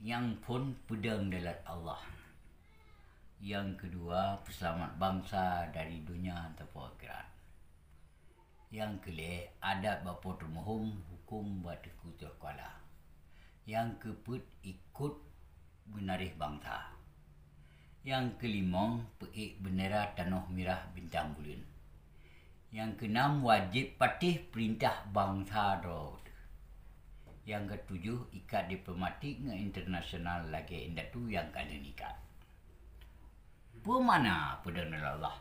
yang pun pedang dalam Allah yang kedua peselamat bangsa dari dunia antara akhirat yang kele adat bapa termohong hukum batu kutuh kuala yang keput ikut menarik bangsa yang kelima peik bendera tanah mirah bintang bulan yang keenam wajib patih perintah bangsa dorot yang ketujuh, ikat diplomatik dengan internasional lagi indah tu yang kada nikah. Pemana pedana Allah?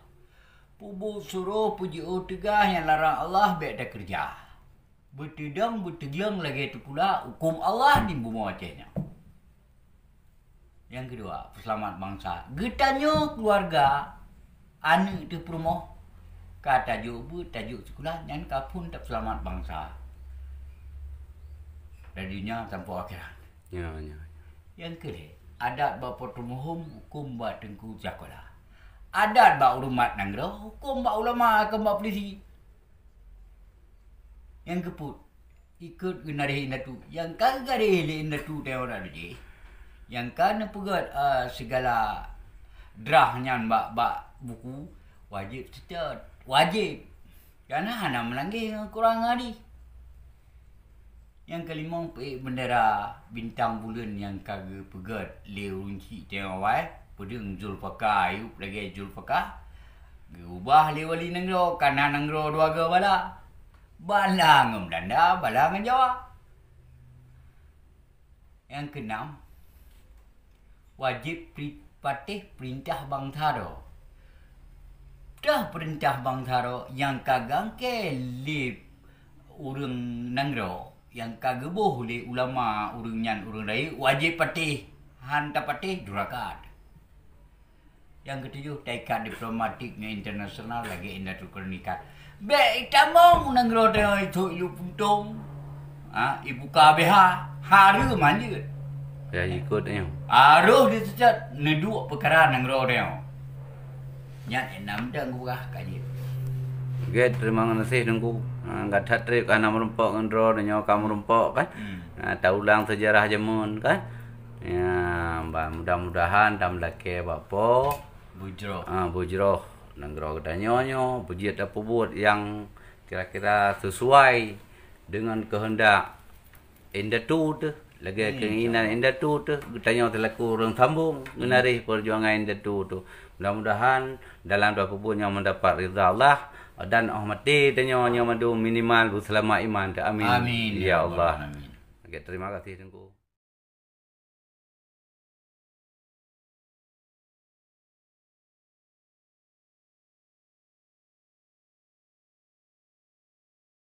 Pubu suruh puji o oh, tegah yang larang Allah baik dah kerja. Bertidang bertegang lagi itu pula hukum Allah di bumi wajahnya. Yang kedua, selamat bangsa. Getanya keluarga, anak itu perumah. Kata tajuk bu, tajuk sekolah, dan pun tak selamat bangsa dan dunia tanpa akhirat. Ya, ya. Yang kedua, adat berpotumuhum hukum buat tengku jakolah. Adat buat urumat nanggera, hukum buat ulama, hukum buat polisi. Yang keput, ikut guna genari inatu. Yang kagari ini inatu, tengok orang ada Yang kena pegat uh, segala drahnya bak bak buku wajib setiap wajib. Karena hana melanggar kurang hari. Yang kelima eh, bendera bintang bulan yang kaga pegat le runci tengok wai. Pada ngjul pakah ayu pelagi jul pakah. Gubah le wali nengro kanan nangro dua ke bala. Bala ngem danda bala ngem jawa. Yang keenam wajib pri patih perintah bangtaro. Dah perintah bangtaro yang kagang ke le urung nangro yang kageboh oleh ulama urang nyan urang dai wajib patih han ta patih durakat yang ketujuh taikat diplomatik dengan internasional lagi indah tu nikah. Baik, kita mahu menanggara dengan itu ibu putung. Ha, ibu KBH. Haru mana je? Ya, ikut dia. Haru dia sejak. Ini dua perkara menanggara dengan. Yang enam dan gurah kajian. Gue terima kasih nunggu. Enggak ha, ada trip kan nama rempok ngendro nanya kamu rempok kan. Hmm. Ha, tahu ulang sejarah jemun kan. Ya, mbak mudah-mudahan dalam laki bapa bujro. Ah, ha, bujro nanggro kedanyonyo bujit apa buat yang kira-kira sesuai dengan kehendak in the tooth lagi hmm, keinginan anda tu tu tanya terlaku orang sambung menarik hmm. perjuangan anda tu tu mudah-mudahan dalam dua bulan yang mendapat rida Allah dan oh mati tanya yang mendu minimal selamat iman amin. amin ya, ya Allah, Allah. Amin. Okay, terima kasih tengku